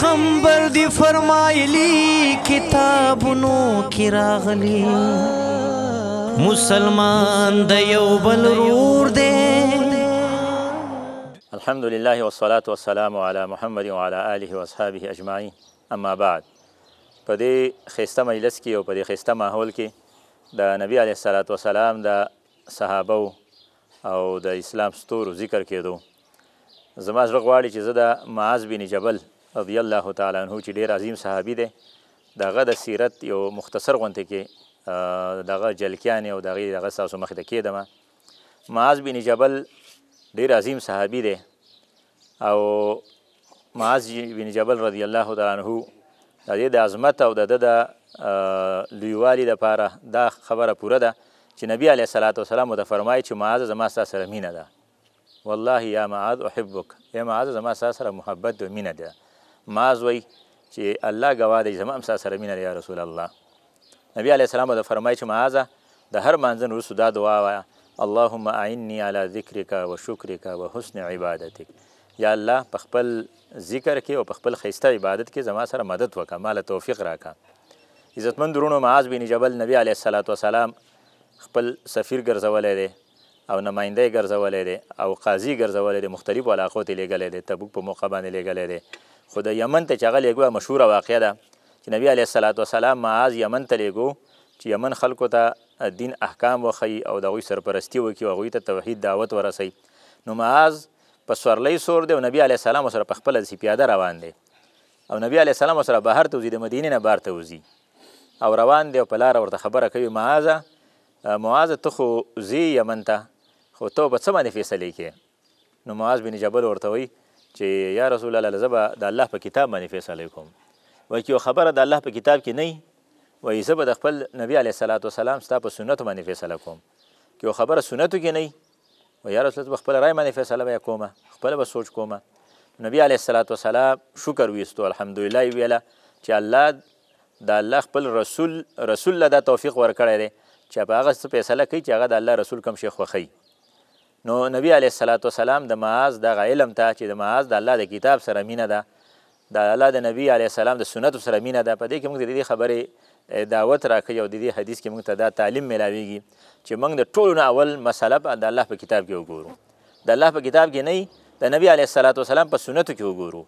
پیغمبر دی فرمایلی کتابونو کې راغلی مسلمان د یو بل رور دی الحمدلله والصلاه والسلام علی محمد وعلى آله واصحابه اجمعین اما بعد په دې خسته مجلس کې او په دې خسته ماحول کې د نبی علیه الصلاۃ والسلام د صحابه او د اسلام ستورو ذکر کېدو زما زړه غواړي چې زه د معاذ بن جبل رضی الله تعالی عنہ چې ډیر عظیم صحابي دی دغه د سیرت یو مختصر غونته کې دغه جلکیان او دغه دغه ساسو مخ ته کېدم معاذ بن جبل ډیر عظیم صحابي دی او معاذ بن جبل رضی الله تعالی عنہ د دې د عظمت او د د لویوالي د پاره دا خبره پوره ده چې نبی علیه الصلاۃ والسلام ته فرمایي چې معاذ زما سره مینه ده والله یا معاذ احبک یا معاذ زما سره محبت او مینه ده ما زوی چې الله گواه دی زما هم ستا سره مینه یا رسول الله نبی علیه السلام به فرمایي چې معاذه د هر مانځن وروسته دا دعا وایه اللهم اعني على ذکرک و شکرک و حسن عبادتک یا الله په خپل ذکر کې او په خپل خیسته عبادت کې زما سره مدد وکړه مال توفیق راکړه عزتمن درونو معاذ بن جبل نبی علیه الصلاۃ والسلام خپل سفیر ګرځولی دی او نماینده ګرځولی دی او قاضي ګرځولی دی مختلفو علاقو ته یې لیږلی دی تبوک په موقع باندې لیږلی دی خو د یمن ته چې هغه لیږو مشهوره واقعه ده چې نبی علیه الصلات وسلام معاذ یمن ته لیږو چې یمن خلکو ته دین احکام وښیي او د هغوی سرپرستي وکړي او هغوی ته توحید دعوت ورسوي نو معاذ په سورلۍ سور دی او نبی علیه السلام سره په خپله دسې پیاده روان دی او نبی علیه السلام سره بهر ته وځي د مدینې نه بهر ته وځي او روان دی او په لاره ورته خبره کوي معاذه معاذه ته خو ځې یمن ته خو ته به څه باندې فیصلې کې نو معاذ بن جبل ورته وایي چې یا رسول الله زبا د الله په کتاب باندې فیصله کوم وایي یو خبره د الله په کتاب کې نه وایي زبا د خپل نبی علیه الصلاۃ والسلام ستا په سنت باندې فیصله کوم که یو خبره سنتو کې نه وایي یا رسول الله خپل رای باندې فیصله کومه خپل به سوچ کومه نبی علیه الصلاۃ والسلام شکر ویستو الحمدلله ویله چې الله د الله خپل رسول رسول له دا توفیق ورکړی دی چې په هغه څه فیصله کوي چې هغه د الله رسول کوم شیخ خوښوي نو نبی علیه الصلاۃ والسلام د معاذ د علم ته چې د معاذ د الله د کتاب سره مینه ده د الله د نبی علیه السلام د سنت سره مینه ده په دې کې موږ د دې خبرې دعوت راکړي او د دې حدیث کې موږ ته دا تعلیم ملاویږي چې موږ د ټولو نه اول مسله د الله په کتاب کې وګورو د الله په کتاب کې نه د نبی علیه الصلاۃ والسلام په سنتو کې وګورو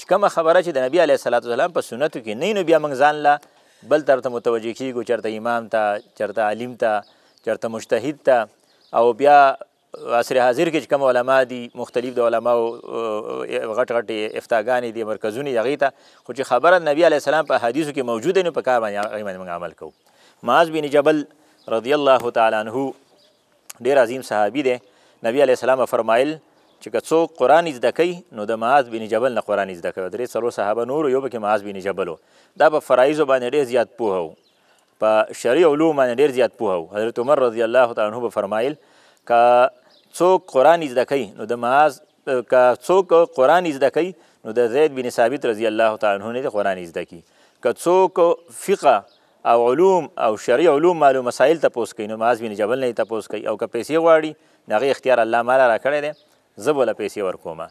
چې کومه خبره چې د نبی علیه الصلاۃ والسلام په سنتو کې نه نو بیا موږ ځان له بل طرف ته متوجه کیږو چېرته امام ته چېرته عالم ته چېرته مجتهد ته او بیا عصر حاضر کې چې کوم علما دي مختلف د علماو غټ غټ افتاګانې دي مرکزونه یغې ته خو چې خبره نبی علی السلام په حدیثو کې موجود نه په کار باندې هغه باندې عمل کوو معاذ بن جبل رضی الله تعالی عنہ ډیر عظیم صحابي دی نبی علی السلام فرمایل چې که څوک قرآن زده کوي نو د معاذ بن جبل نه قرآن زده کوي درې څلور صحابه نور یو پکې معاذ بن جبل دا په فرایزو باندې ډیر زیات پوهو په شرعي علوم باندې ډیر زیات پوهو حضرت عمر رضی الله تعالی عنہ فرمایل که څوک قرآن زده کوي نو د معاذ که څوک قرآن زده کوي نو د زید بن ثابت رضی الله تعالی عنه نه د قرآن زده کوي که څوک فقه او علوم او شرعي علوم معلوم مسائل تپوس کوي نو معاذ بن جبل نه تپوس کوي او که پیسې غواړي نو هغه اختیار الله مالا راکړی دی زه بوله پیسې ورکوم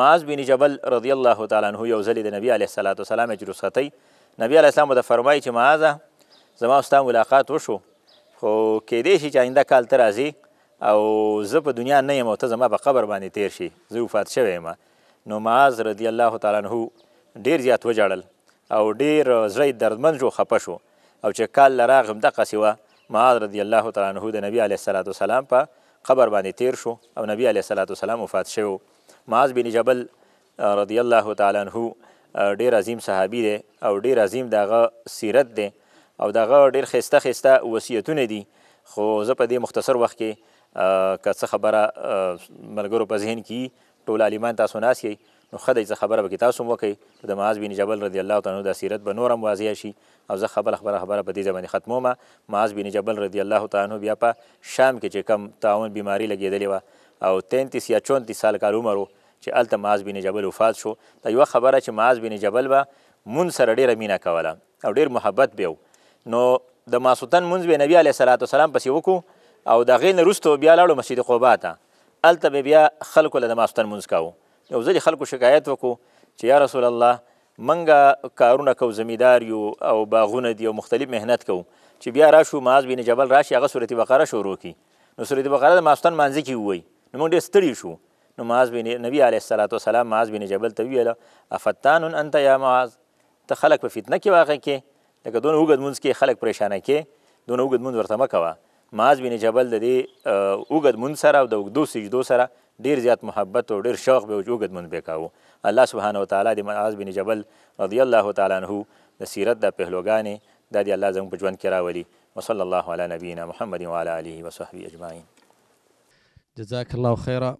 معاذ بن جبل رضی الله تعالی عنه یو ځل د نبی علیه الصلاۃ والسلام اجر رخصتۍ نبی علیه السلام ورته فرمایي چې معاذه زما ستا ملاقات وشو خو کیدای شي چې آینده کال ته راځي او زه په دنیا نه یم او ته زما په قبر باندې تیر شي زه وفات شوی یم نو معاذ رضی الله تعالی عنه ډیر زیات وژړل او ډیر زړه دردمن شو خپه شو او چې کال لراغم دغسې وه معاذ رضی الله تعالی عنه د نبی علیه الصلاة والسلام په قبر باندې تیر شو او نبی علیه الصلاة والسلام وفات شوی معاذ بن جبل رضی الله تعالی عنه ډیر عظیم صحابي دی او ډیر عظیم دغه سیرت دی او دغه ډیر خسته خسته وصیتونه دي خو زه په دې مختصر وخت کې که څه خبره ملګرو په ذهن کې ټول عالمان تاسو ناس یئ نو خدای زه خبره به تاسو مو کوي د معاذ بن جبل رضی الله تعالی د سیرت به نورم واضح شي او زه خبره خبره خبره په دې ځمانه ختمومه معاذ بن جبل رضی الله تعالی بیا په شام کې چې کم تعاون بیماری لګیدلې و او 33 یا 34 سال کال عمر چې الته معاذ بن جبل وفات شو دا یو خبره چې معاذ بن جبل به مون سره ډیره مینا کوله او ډیر محبت به نو د ماسوتن منځ به نبی علیه السلام پسې وکړو او د هغې نه وروسته بیا لاړو مسجد قبا ته هلته به بیا خلکو له د ماسختن لمونځ کوو یو ځلې خلکو شکایت وکړو چې یا رسول الله منګه کارونه کوو زمیندار یو او باغونه دي او مختلف مهنت کوو چې بیا راشو معاذ بن جبل راشي هغه سورت بقره شروع کړي نو سورت بقره د ماسختن مانځه کې ووایي نو موږ ډېر ستړي شو نو معاذ بن نبی علیه الصلاۃ والسلام معاذ بن جبل ته ویل افتان انت یا معاذ ته خلق په فتنه کې واقع کې لکه دونه وګد مونږ کې خلق پریشانه کې دونه وګد مونږ ورته مکوه معاذ بن جبل د دې اوږد مونځ سره او د اوږدو سجدو سره ډیر زیات محبت او ډیر شوق به اوږد مونځ به کاوه الله سبحانه وتعالی د معاذ بن جبل رضی الله تعالی عنه د سیرت د پهلوګانې دا دی الله زموږ په ژوند کې راولي وصلی الله علی نبینا محمد وعلى آله وصحبه اجمعین جزاك الله خیرا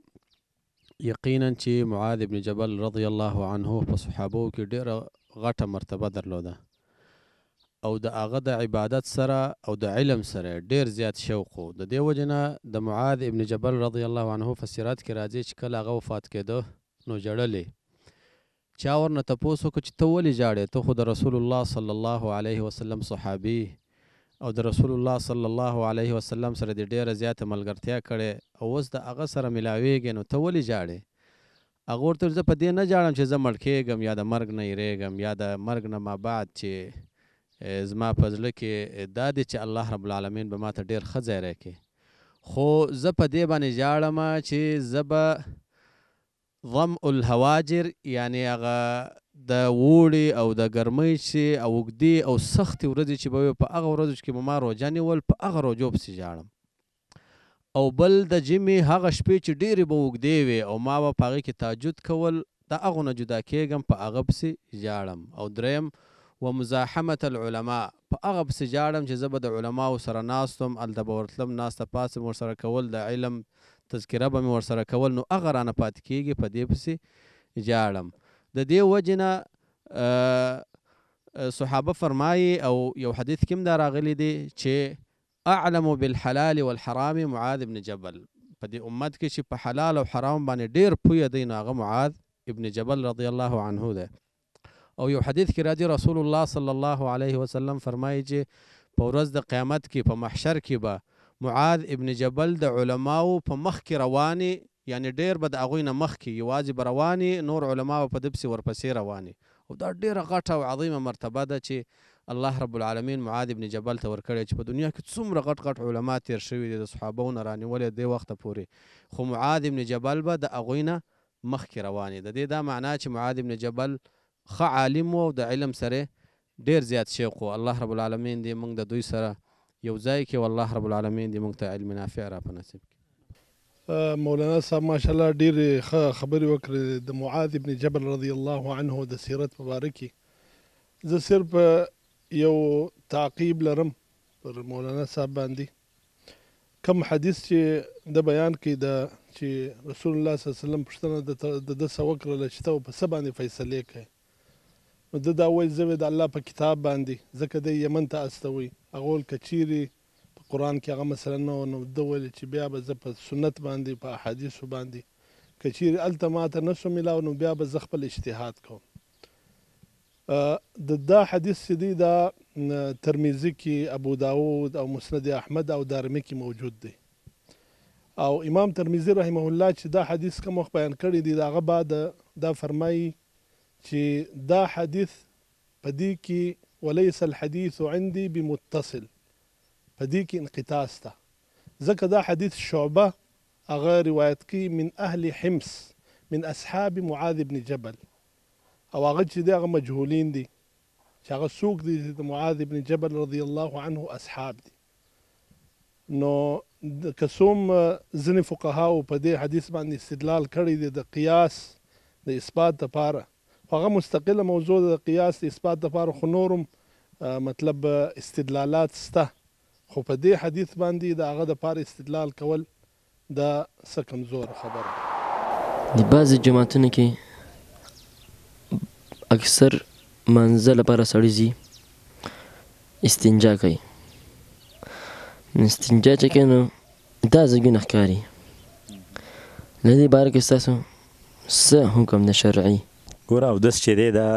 یقینا چې معاذ بن جبل رضی الله عنه په صحابو کې ډیره غټه مرتبه درلوده او د هغه د عبادت سره او د علم سره ډیر زیات شوق د دې وجنه د معاذ ابن جبل رضی الله عنه فسرات کې راځي چې کله هغه وفات کېده نو جړلې چا ورنه تپوسو کو چې ته ولې جاړې ته خو د رسول الله صلی الله علیه وسلم صحابي او د رسول الله صلی الله علیه وسلم سره د ډیره زیاته ملګرتیا کړې او اوس د هغه سره ملاویږي نو ته ولې جاړې هغه ورته زه په دې نه جاړم چې زه مړ کېږم یا د مرګ نه یریږم یا د مرګ نه ما بعد چې زما په زړه کې دا دی چې الله رب العالمین به ماته ډیر ښه ځای راکړي خو زه په دې باندې ژاړم چې زه به ضم الهواجر یعنی هغه د اوړي او د ګرمۍ چې او اوږدې او سختې ورځې چې به په هغه ورځو کې به ما روژه نیول په هغه روژو پسې ژاړم او بل د جمعې هغه شپې چې ډېرې به اوږدې وې او ما به په هغې کې تعجد کول د هغو نه جدا کیږم په هغه پسې ژاړم او دریم و مزاحمت العلماء په هغه پسې جاړم چې زه به د علماو سره ناست وم هلته به ورتلم ناسته پاسې ورسره کول د علم تذکره به مې ورسره کول نو هغه رانه پاتې کېږي په دې پسې جاړم د دې وجې نه صحابه فرمایي او یو حدیث کې هم دا راغلی دی چې اعلم بالحلال والحرام معاذ ابن جبل په دې امت کې چې په حلال او حرام باندې ډیر پوی دی نو هغه معاذ ابن جبل رضی الله عنه ده او یو حدیث کې راځي رسول الله صلی الله علیه وسلم فرمایي چې په ورځ د قیامت کې په محشر کې به معاذ ابن جبل د علماو په مخ کې رواني یعنی ډیر به د هغوی نه مخکې یوازې رواني نور علما په دبسې ورپسې رواني او دا ډیره غټه او عظیمه مرتبه ده چې الله رب العالمین معاذ ابن جبل ته ورکړی چې په دنیا کې څومره غټ غټ علما تیر شوي دي د صحابو نه رانیولې دې وخته پورې خو معاذ ابن جبل به د هغوی نه مخکې روانې د دې دا معنا چې معاذ ابن جبل خ عالم وو د علم سره ډیر زیات شیخ وو الله رب العالمین دې موږ د دوی سره یو ځای کې والله رب العالمین دې موږ ته علم نافع را په نصیب کړي مولانا صاحب ماشاءالله ډیر خبرې وکړې د معاذ ابن جبل رضی الله عنه د سیرت مبارکي زه صرف یو تعقیب لرم پر مولانا صاحب باندې کم حدیث چې د بیان کې د چې رسول الله صلی الله علیه وسلم پښتنه د د سوکر لچته په سبانه فیصله کوي نو ده دا وایي زه د الله په کتاب باندې ځکه دی یمن ته استوي هغه ویل که چیرې په قرآن کې هغه مثلا نه نو ده ویل چې بیا به زه په سنت باندې په احادیثو باندې که چیرې هلته ماته نه شو میلاو نو بیا به زه خپل اجتهاد کوم د دا حدیث چې دی دا ترمیزی کې ابو داود او مسند احمد او دارمی کې موجود دی او امام ترمیزی رحمه الله چې دا حدیث کوم وخت بیان کړی دی دا هغه بعد دا فرمایي چې دا حدیث په دې کې وليس الحديث عندي بمتصل په دې کې انقطاع شته ځکه دا حدیث شعبه هغه روایت کوي من اهل حمص من اصحاب معاذ بن جبل او هغه چې دی هغه مجهولین دي چې هغه څوک دي د معاذ بن جبل رضی الله عنه اصحاب دي نو که څوم ځینې فقهاو په دې حدیث باندې استدلال کړی دی د قیاس د اثبات لپاره هغه مستقله موضوع د قیاس د اثبات لپاره خو نورم مطلب استدلالات سته خو په دې حدیث باندې د هغه د پاره استدلال کول دا څه کمزور خبره د بعض جماعتونو کې اکثر منزل لپاره سړی زی استنجا کوي استنجا چې کوي نو دا زګونه ښکاري له دې باره کې ستاسو څه حکم د شرعي ګوره اودس چې دی دا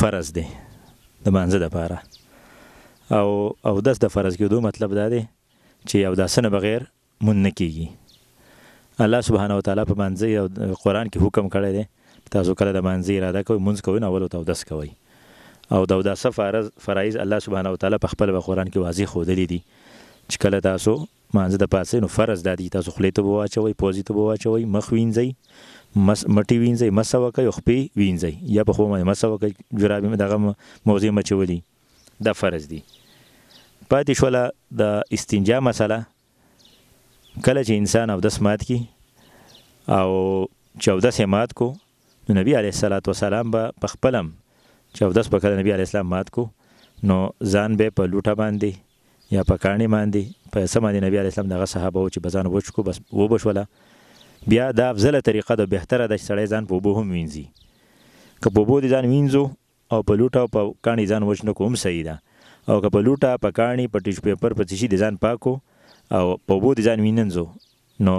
فرض دی د مانځه دپاره او اودس د فرض کېدو مطلب دا دی چې اوداسنه بغیر مونږ نه کیږي الله سبحانه وتعالی په مانځه او قرآن کې حکم کړی دی تاسو کله د مانځه اراده کوئ مونځ کوئ نو اول ورته اودس کوئ او د اوداسه فرایض الله سبحانه وتعالی په خپل قرآن کې واضح ښودلی دي چې کله تاسو مانځه د پاسې نو فرض د دې تاسو خلې ته واچوي پوزي ته واچوي مخ وینځي مس مټي وینځي مسوه کوي خپې وینځي یا په خو باندې مسوه کوي جرابې دغه موزي مچولي دا فرض دي پاتې شوله د استنجا مسله کله چې انسان او دس مات کی او چودس مات کو نو نبی علیه الصلاۃ والسلام به په خپلم چودس په کله نبی علیه السلام مات کو نو ځان به په لوټه باندې یا په کاڼي باندې په سم باندې نبی علی اسلام دغه صحابه و چې بزان وچکو بس و بشوله بیا دا افضل طریقه د بهتره د سړی ځان په بو هم وینځي که په بو دي ځان وینځو او په لوټه او په کاڼي ځان وچنه کوم صحیح ده او که په لوټه په کاڼي په ټیش پیپر په تشي د ځان پاکو او په بو دي ځان وینځو نو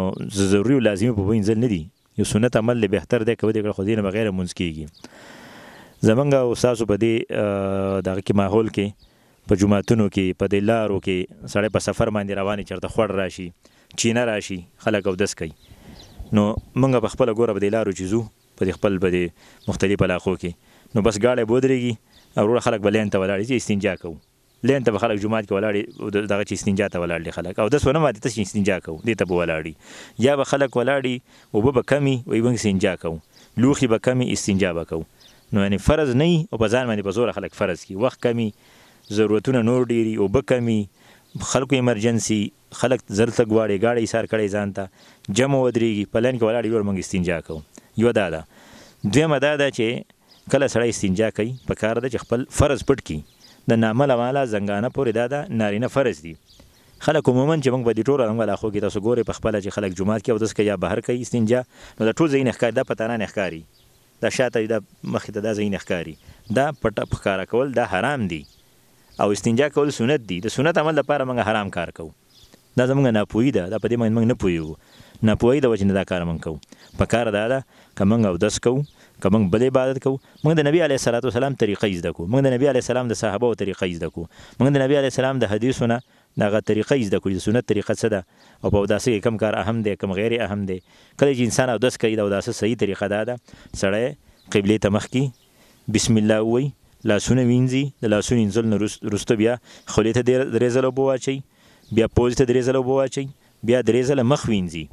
ضروري او لازمي په وینځل نه دي یو سنت عمل له بهتر دی کوي دغه خدای نه بغیر مونږ کیږي زمنګ او تاسو په دې دغه کې ماحول کې په جمعهتونو کې په د لارو کې سړی په سفر باندې رواني چرته خړ راشي چینه راشي خلک او دس کوي نو موږ په خپل ګوره په د لارو چیزو په خپل په مختلف علاقو کې نو بس گاډي بودريږي او خلک بلین ته ولاړ چې استنجا کوي لین ته خلک جمعات کې ولاړی دغه چې استنجا ته ولاړ خلک او د سونه ماته تاسو استنجا کو دې ته ولاړی یا به خلک ولاړی او به کمی وي به استنجا کو لوخي به کمی استنجا وکاو نو یعنی فرض نه او په ځان باندې په زور خلک فرض کی وخت کمی ضرورتونه نور ډیری او بکمی خلکو ایمرجنسي خلک زر ته غواړي گاډي سار کړي ځان ته جمع ودرېږي په لن کې ولاړ یو موږ استنجا کوو یو دا ده دویمه دا ده چې کله سړی استنجا کوي په کار ده چې خپل فرض پټ کړي د نامل والا زنګانه پورې دا ده نارینه فرض دي خلک عموما چې موږ به د ټولو رنګ علاقو کې تاسو ګوري په خپل چې خلک جمعات کې او داس کې یا بهر کې استنجا نو د ټول زین ښکار د پټانه ښکاری د شاته د مخې ته د زین ښکاری دا پټ پخاره کول دا حرام دي او استنجا کول سنت دي د سنت عمل لپاره موږ حرام کار کوو دا زموږ نه پوي ده دا په دې موږ نه پويو نه پوي د وجنه دا کار موږ کوو په کار دا ده کمنګ او دس کوو کمنګ بل عبادت کوو موږ د نبی علی صلوات والسلام طریقې زده کوو موږ د نبی علی سلام د صحابه او طریقې زده کوو موږ د نبی علی سلام د حدیثونه دغه طریقې زده کوي د سنت طریقه څه ده او په داسې کم کار اهم دی کم غیر اهم دی کله چې انسان اودس کوي دا داسې صحیح طریقه ده سړی قبله ته مخ کی بسم الله وایي لاسونه وینځي د لاسونو وینځل نه وروسته بیا خولې ته درې ځله اوبه واچوي بیا پوزې ته درې ځله اوبه واچوي بیا درې ځله مخ وینځي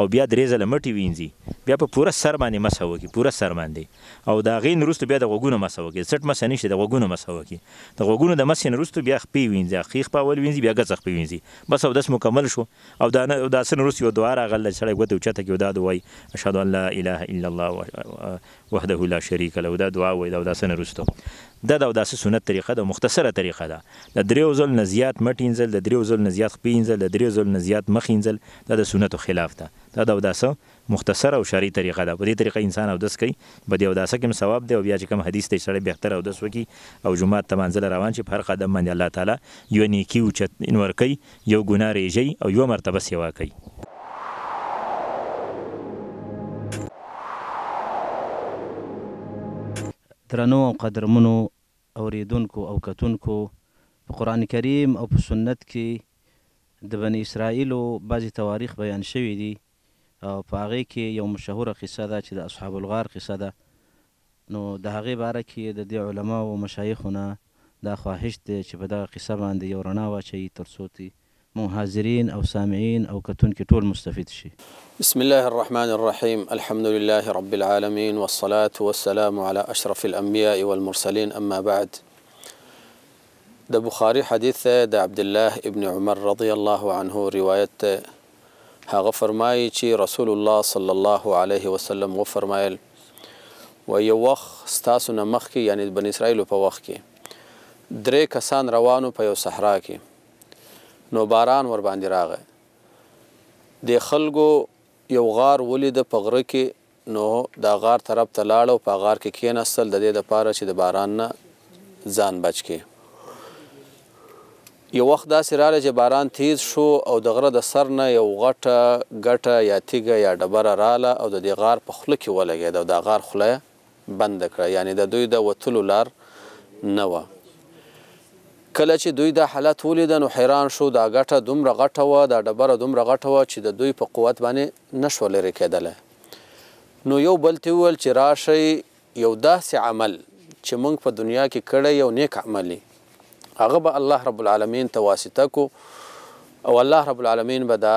او بیا درې ځله مټې وینځي بیا په پوره سر باندې مسح وکړي پوره سر باندې او د هغې نه وروسته بیا د غوږونو مسح وکړي څټ مسح نه شي د غوږونو مسح وکړي د غوږونو د مسح نه وروسته بیا خپې وینځي هغې خپه اول وینځي بیا ګڅ خپې وینځي بس اودس مکمل شو او دا نه اوداسه نه وروسته یوه دعا راغله سړی ګوته اوچته کړي او دا دعا وایي اشهد ان لا اله الا الله وحده لا شریک له دا دعا وای دا داسن رستو دا دا داسې سنت طریقه ده مختصره طریقه ده د دریو ځل نزيات مټینزل د دریو ځل نزيات خپینزل د دریو ځل نزيات مخینزل دا د سنتو خلاف ده دا دا داسې مختصره او شری طریقه ده په دې طریقه انسان او داس کوي په دې او داسې کوم ثواب دی او بیا چې کوم حدیث ته سره به تر او داس وکي او جمعه تمانځل روان شي هر قدم باندې الله تعالی یو نیکی او چت انور کوي یو ګناه ریږي او یو مرتبه سیوا کوي درنو او قدرمنو اوریدونکو او کتونکو په قرآن کریم او په سنت کې د بنی اسرائیلو بعضې تواریخ بیان شوي دي او په هغې کې یو مشهوره قصه ده چې د اصحاب الغار قصه ده نو د هغې باره کې د دې علماو او مشایخو نه دا خواهش دی چې په دغه قصه باندې یو رڼا واچوي تر څو مهاجرين أو سامعين أو كتون كتول مستفيد شيء بسم الله الرحمن الرحيم الحمد لله رب العالمين والصلاة والسلام على أشرف الأنبياء والمرسلين أما بعد ده بخاري حديث ده عبد الله ابن عمر رضي الله عنه رواية غفر مايتي رسول الله صلى الله عليه وسلم غفر مايل ويوخ ستاسنا مخكي يعني بني اسرائيل بن اسرائیلو په وخت روانو بيو صحراكي نو باران ور باندې راغی د خلکو یو غار ولید په غره کې نو دا غار طرف ته لاړو په غار کې کېناستل د دې لپاره چې د باران نه ځان بچ کې یو وخت داسې راغی چې باران تیز شو او د غره د سر نه یو غټه ګټه یا تیګه یا ډبره رااله او د دې غار په خوله کې ولګېده او دا غار خوله بند کړه یعنی د دوی د وتلو لار نه وه کله چې دوی دا حالت ولید نو حیران شو دا غټه دومره غټه و دا ډبره دومره غټه و چې د دوی په قوت باندې نشو لري کېدله نو یو بل ته ول چې راشي یو داسې عمل چې موږ په دنیا کې کړی یو نیک عمل هغه به الله رب العالمین ته واسطه کو او الله رب العالمین به دا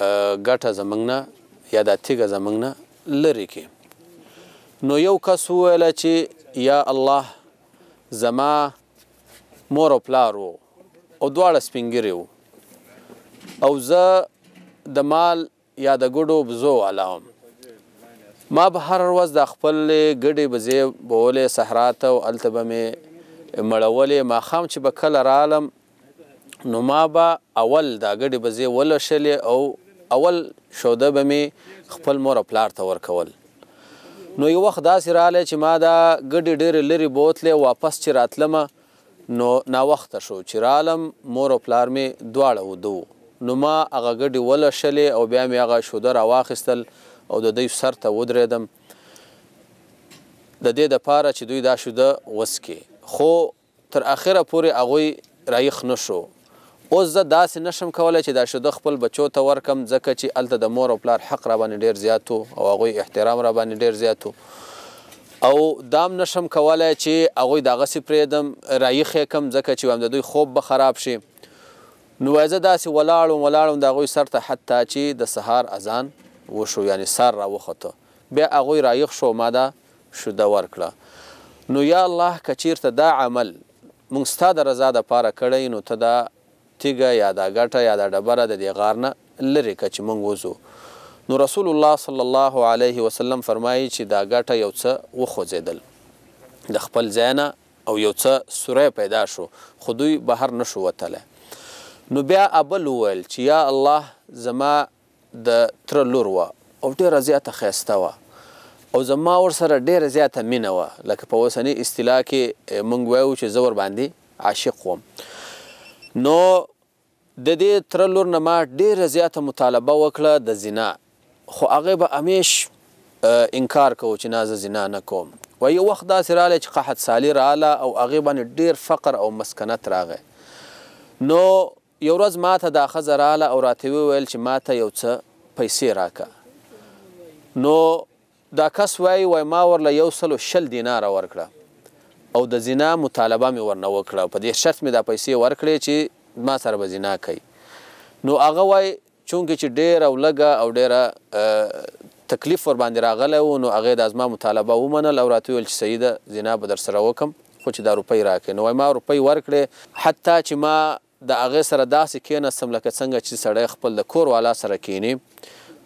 ګټه زمنګ نه یا دا تیګه زمنګ نه لري کې نو یو کس ویل چې یا الله زما مور او پلار وو او دواړه سپینګری وو او زه د مال یا د ګډو بزو علاوم ما به هر ورځ د خپل ګډې بزې بولې صحرا ته او هلته به مې مړولې ماښام چې به کله رالم نو ما به اول دا ګډې بزې ولوشلې او اول شوده به مې خپل مور او پلار ته ورکول نو یو وخت داسې رالی چې ما دا ګډې ډېرې لرې بوتلې واپس چې راتلمه نو ناوخته شو چې رالم مور او پلار مې دواړه ودو نو ما هغه ګډې ولشلې او بیا مې هغه شوده راواخیستل او د دوی سر ته ودرېدم د دې دپاره چې دوی دا شوده وسکې خو تر اخره پورې هغوی رایخ نه شو اوس زه داسې نشم کولی چې دا شوده خپل بچو ته ورکم ځکه چې هلته د مور او پلار حق را باندې ډېر زیات او هغوی احترام را باندې ډېر زیات او دام نشم کولای چې هغوی دغسې پرېږدم رایخې کم ځکه چې وایم د دوی خوب به خراب شي نو زه داسې ولاړم ولاړم د هغوی سر ته حتی چې د سهار اذان وشو یعنې سر راوخته بیا هغوی رایخ شو ما دا شوده ورکړه نو یا الله که چیرته دا عمل موږ ستا د رضا دپاره کړی نو ته دا تیږه یا دا ګټه یا دا ډبره د دې غار نه لرې که چې موږ وځو نو رسول الله صلی الله علیه وسلم فرمایي چې دا ګټه یو څه وخوځېدل د خپل ځاینا او یو څه سوره پیدا شو خو دوی بهر نشو وتله نو بیا ابل وویل چې یا الله زما د تر لور وه او ډېره زیاته ښایسته وه او زما ور سره ډېره زیاته مینه وه لکه په اوسنۍ اصطلاح کې موږ وایو چې زه ور باندې عاشق وم نو د دې تر لور نه ما ډېره زیاته مطالبه وکړه د زنا خو هغه به امیش انکار کوو چې نازه زنا نه کوم و یو وخت داسې رالی چې قحط سالی راله او هغې باندې ډیر فقر او مسکنت راغی نو یو ورځ ما ته دا ښځه راله او راته وویل چې ما ته یو څه پیسې راکه نو دا کس وای وای ما ورله یو سلو شل دینار ورکړه او د زنا مطالبه مې ورنه وکړه په دې شرط مې دا پیسې ورکړې چې ما سره به زنا کوي نو هغه وای چون کې چې ډیر او لګه او ډیره تکلیف ور باندې راغله و نو هغه د ازما مطالبه ومنل او راته ویل چې سیده زنا به در سره وکم خو چې دا روپۍ راکړې نو ما روپۍ ورکړې حتی چې ما د هغه سره داسې کېناستم لکه څنګه چې سړی خپل د کور والا سره کینی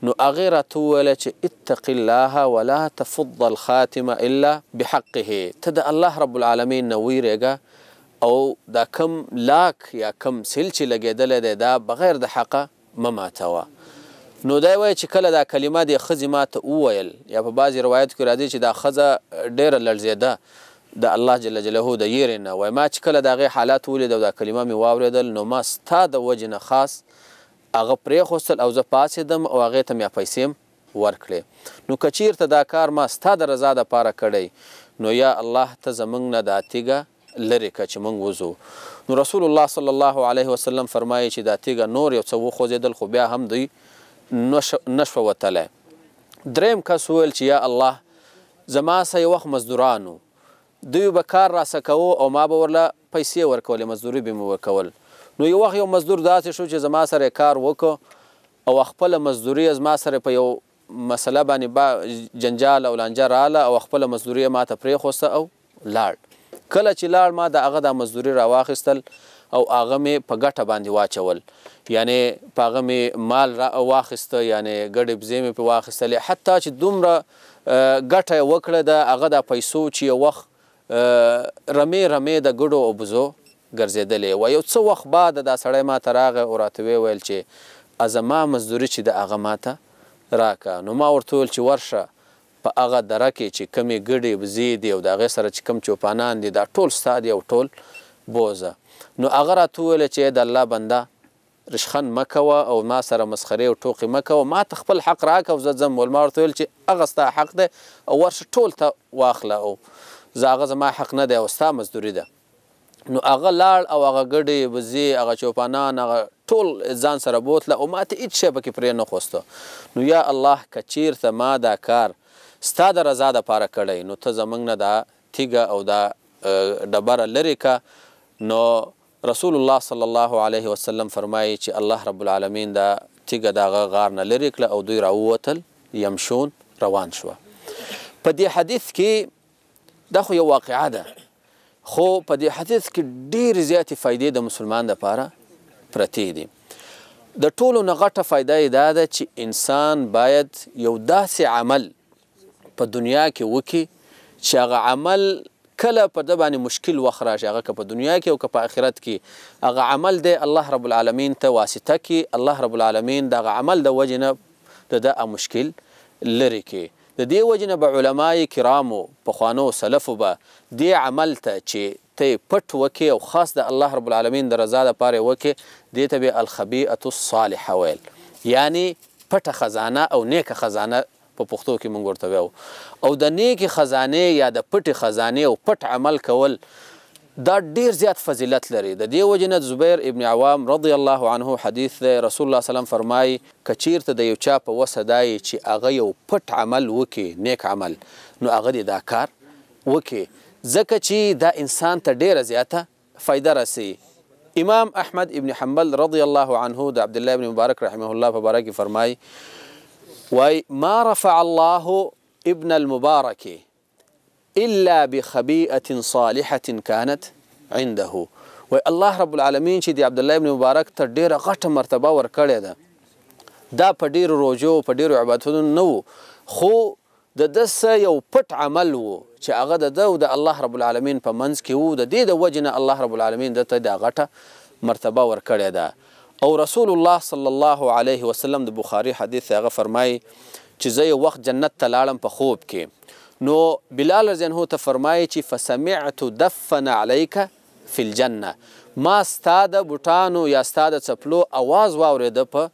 نو هغه راته وویله چې اتق الله ولا تفض الخاتمه الا بحقه ته د الله رب العالمین نه ویرېږه او دا کم لاک یا کم سل چې لګېدلی دی دا بغیر د حقه ما ماتوه نو دا وای چې کله دا کلمه د خزي ماته وویل یا په بعضی روایت کې راځي چې دا خزه ډیره لړزیده د الله جل جلاله د یری نه وای ما چې کله دا غي حالات ولید او دا کلمه می واوریدل نو ما ستا د وجه نه خاص هغه پرې خوستل او زه پاسېدم او هغه ته مې پیسې ورکړې نو کچیر ته دا کار ما ستا د رضا د پاره کړی نو یا الله ته زمنګ نه دا تیګه لری که چې مونږ وزو نو رسول الله صلی الله علیه وسلم فرمایي چې دا تیګه نور یو څه وخوځېدل خو بیا هم دوی نشوه وتلی دریم کس وویل چې یا الله زما سه یو وخت مزدورانو دوی به کار راسه کوو او ما به ورله پیسې ورکولې مزدوري به مو ورکول نو یو وخت یو مزدور داسې شو چې زما سره کار وکړو او خپل مزدوري از ما سره په یو مسله باندې با جنجال او لانجه رااله او خپل مزدوري ما ته پرې خوسته او لاړ کله چې لاړ ما د هغه د مزدوري راواخیستل او هغه مې په ګټه باندې واچول یعنی په هغه مې مال را واخیسته یعنی ګډې بزې مې په واخیستلې حتی چې دومره ګټه وکړه د هغه د پیسو چې یو وخت رمې رمې د ګډو او بزو ګرځېدلې و یو څه وخت بعد دا سړی ما ته راغی او راته ویل چې ازما مزدوري چې د هغه ماته راکا نو ما ورته وویل چې ورشه په هغه دره کې چې کمی ګډې وزې دي او د هغې سره چې کم چوپانان دي دا ټول ستا دي او ټول بوزه نو هغه راته وویل چې د الله بنده رشخن مکوه او ما سره مسخرې او ټوقې مکوه ما ته خپل حق راکه او زه ځم ولما ورته ویل چې هغه ستا حق دی او ورشه ټول ته واخله او زه هغه زما حق نه دی او ستا مزدوري ده نو هغه لاړ او هغه ګډې وزې هغه چوپانان هغه ټول ځان سره بوتله او ما ته هېڅ شی پکې پرې نه خوسته نو یا الله که چیرته ما دا کار ستا د رضا د پاره کړی نو ته زمونږ نه دا تیګه او دا ډبره لرې که نو رسول الله صلی الله علیه وسلم فرمایي چې الله رب العالمین دا تیګه دغه غار نه لرې کړه او دوی راووتل یمشون روان شوه په دې حدیث کې دا خو یو واقعه ده خو په دې حدیث کې ډېر زیاتې فایدې د مسلمان لپاره پرتې دي د ټولو نه غټه فایده دا ده چې انسان باید یو داسې عمل په دنیا کې وکي چې هغه عمل کله په د باندې مشکل وخت راشي هغه په دنیا کې او په آخرت کې هغه عمل دی الله رب العالمین ته واسطه کې الله رب العالمین دغه عمل د وجه نه د دغه مشکل لري کې د دې وجنه به علماي کرامو په خوانو سلفو به دې عمل ته چې ته پټ وکي او خاص د الله رب العالمین د رضا لپاره وکي دې ته به الخبيئه الصالحه ویل یعنی پټه خزانه او نیکه خزانه په پښتو کې مونږ ورته وایو او د نیکی خزانه یا د پټ خزانه او پټ عمل کول دا ډیر زیات فضیلت لري د دې وجنه زبیر ابن عوام رضی الله عنه حدیث دی رسول الله سلام فرمای کچیر ته د یو چا په وسدای چې هغه یو پټ عمل وکي نیک عمل نو هغه دا کار وکي ځکه چې دا انسان ته ډیره زیاته فایده رسی امام احمد ابن حنبل رضی الله عنه د عبد الله ابن مبارک رحمه الله په باره کې فرمای وما رفع الله ابن المبارك إلا بخبيئة صالحة كانت عنده والله رب العالمين شدي عبد الله ابن المبارك تدير ډیره مرتبه ورکړې دا دا په روجو روزو په نو خو د دس یو پټ عمل وو چې هغه د دو د الله رب العالمین په منځ کې وو د دې د وجنه الله رب العالمین دته دا غټه مرتبه ورکړې ده او رسول الله صلی الله علیه وسلم د بخاری حدیث هغه فرمایي چې زه یو وخت جنت ته لاړم په خوب کې نو بلال رضی الله ته فرمایي چې فسمعت دفن علیک فی الجنه ما ستا د بوټانو یا ستا د څپلو اواز واورېده په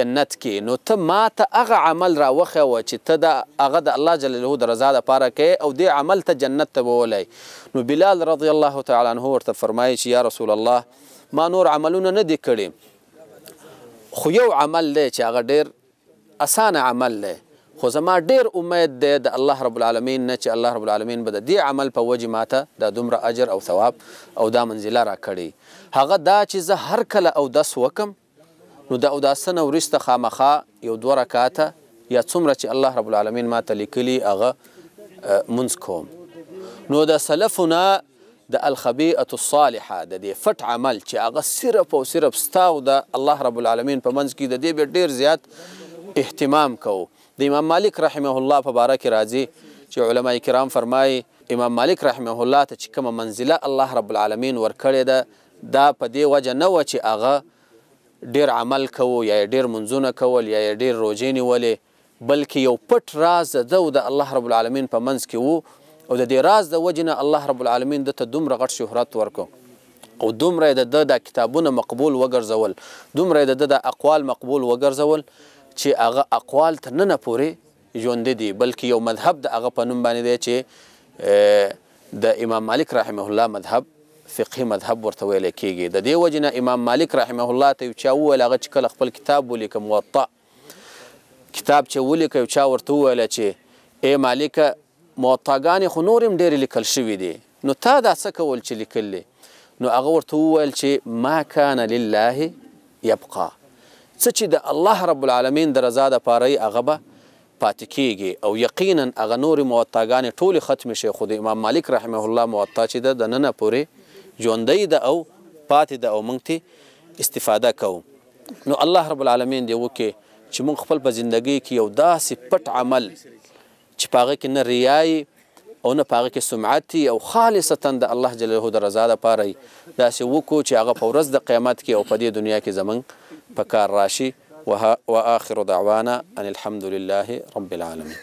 جنت کې نو ته ما ته هغه عمل را وخه و چې ته د هغه د الله جل جلاله د رضا لپاره کې او دې عمل ته جنت ته بولای نو بلال رضی الله تعالی عنه ورته فرمایي چې یا رسول الله ما نور عملونه نه دي کړي خو یو عمل دی چې هغه ډیر اسانه عمل دی خو زما ډیر امید دی د الله رب العالمین نه چې الله رب العالمین به د دې عمل په وجه ماته دا دومره اجر او ثواب او دا منزله راکړي هغه دا چې زه هر کله اودس وکم نو د اوداسنه وروسته خامخا یو دوه رکعاته یا څومره چې الله رب العالمین ماته لیکلي هغه منځ کوم نو د سلفونه د الخبیئه الصالحه د دې فټ عمل چې هغه صرف او صرف ستاو د الله رب العالمین په منځ کې د دې ډیر زیات اهتمام کوو د امام مالک رحمه الله په باره کې راځي چې علما کرام فرمایي امام مالک رحمه الله ته چې کومه منزله الله رب العالمین ورکړې ده دا په دې وجه نه و چې هغه ډیر عمل کوو یا ډیر منځونه کول یا ډیر روجې نیولې بلکې یو پټ راز ده د الله رب العالمین په منځ کې وو او د دې راز د وجنه الله رب العالمین دته دومره غټ شهرت ورکو او دومره د د د کتابونه مقبول وګرځول دومره د د د اقوال مقبول وګرځول چې هغه اقوال ته نه پوري ژوند دي بلکې یو مذهب د هغه په نوم باندې دی چې د امام مالک رحمه الله مذهب فقهي مذهب ورته ویل کیږي د دې وجنه امام مالک رحمه الله ته چا ویل هغه چې کله خپل کتاب ولیک موطأ کتاب چې ولیک یو چا ورته ویل چې اے مالک موطاګانې خو نور هم ډېرې لیکل شوي دي نو تا دا څه کول چې لیکلې نو هغه ورته وویل چې ما کان لله یبقا څه چې د الله رب العالمین د رضا دپاره یې هغه به پاتې کیږي او یقینا هغه نورې موطاګانې ټولې ختمې شي خو د امام مالک رحمه الله موطا چې ده د ننه پورې ژوندی ده او پاتې ده او موږ استفاده کوو نو الله رب العالمین دی وکړي چې موږ خپل په زندګۍ کې یو داسې پټ عمل چې پاغه کې نه ریایي او نه پاغه کې سمعت او خالصتا د الله جل جلاله د رضا لپاره داسې وکړو چې هغه په ورځ د قیامت کې او په دې دنیا کې زمنګ په کار راشي واخر دعوانا ان الحمد لله رب العالمين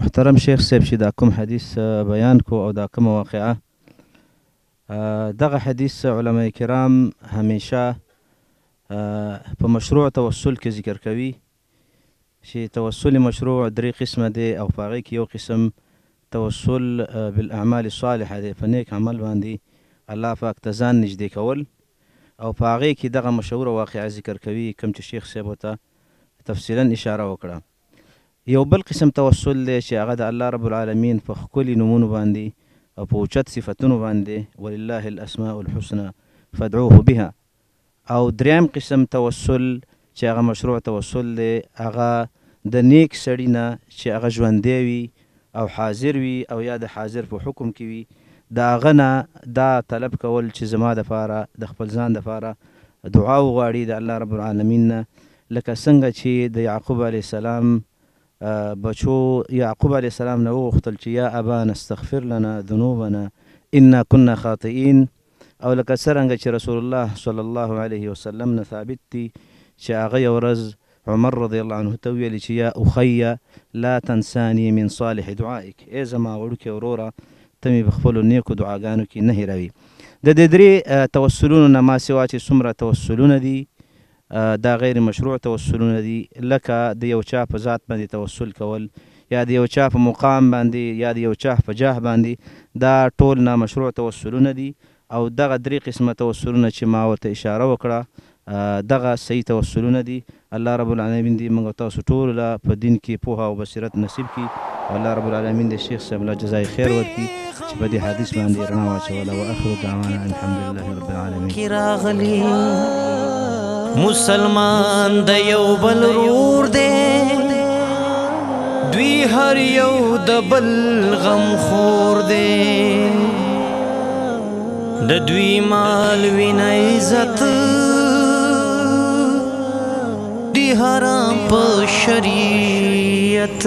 محترم شیخ صاحب چې دا کوم حدیث بیان کو او دا کوم واقعه دغه حدیث علما کرام همیشه په مشروع توسل کې ذکر کوي چې توسل مشروع درې قسمه دی او پاغه کې یو قسم توسل بالاعمال الصالحه دی په نیک عمل باندې الله پاک ته ځان نږدې کول او پاغه کې دغه مشهور واقعا ذکر کوي کوم چې شیخ صاحب ته تفصیلا اشاره وکړه یو بل قسم توسل دی چې هغه د الله رب العالمین په خپل نمونه باندې او په اوچت صفاتونو باندې ولله الاسماء الحسنى فادعوه بها او دریم قسم توسل چې هغه مشروع توسل دی هغه د نیک سړي نه چې هغه ژوندی وي او حاضر وي او یا د حاضر په حکم کې وي د هغه نه دا طلب کول چې زما دپاره د خپل ځان دپاره دعا وغواړي د الله رب العالمین نه لکه څنګه چې د یعقوب علیه السلام بچو یعقوب علیه السلام نه وغوښتل چې یا ابان استغفر لنا ذنوبنا انا كنا خاطئین او لکه څرنګه چې رسول الله صلی الله علیه وسلم نه ثابت دی چې هغه یو ورځ عمر رضی الله عنه ته ویلي چې یا اخیه لا تنسانی من صالح دعائک ای زما وړوکې وروره ته مې په خپلو نیکو دعاګانو کې نه هیروي د دې درې توسلونو نه ما سوا چې څومره توسلونه دي دا غیر مشروع توسلونه دي لکه د یو چا په ذات باندې توسل کول یا د یو چا په مقام باندې یا د یو چا په جاه باندې دا ټول نامشروع توسلونه دي او دغه درې قسمه توسلونه چې ما ورته اشاره وکړه دغه صحیح توسلونه دي الله رب العالمین دې موږ تاسو ټول له په دین کې پوها او بصیرت نصیب کړي الله رب العالمین دې شیخ صاحب له جزای خیر ورکړي چې په دې حدیث باندې رڼا واچوله واخر دعوانا الحمدلله رب العالمین مسلمان د یو بل رور دی دوی هر یو د بل غم خور دی د دوی مال وینه عزت हराम शरीयत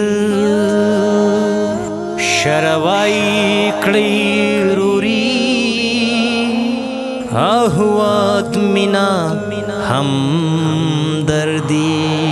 शरवाई क्लीरुरी आहुआत मिना हम दर्दी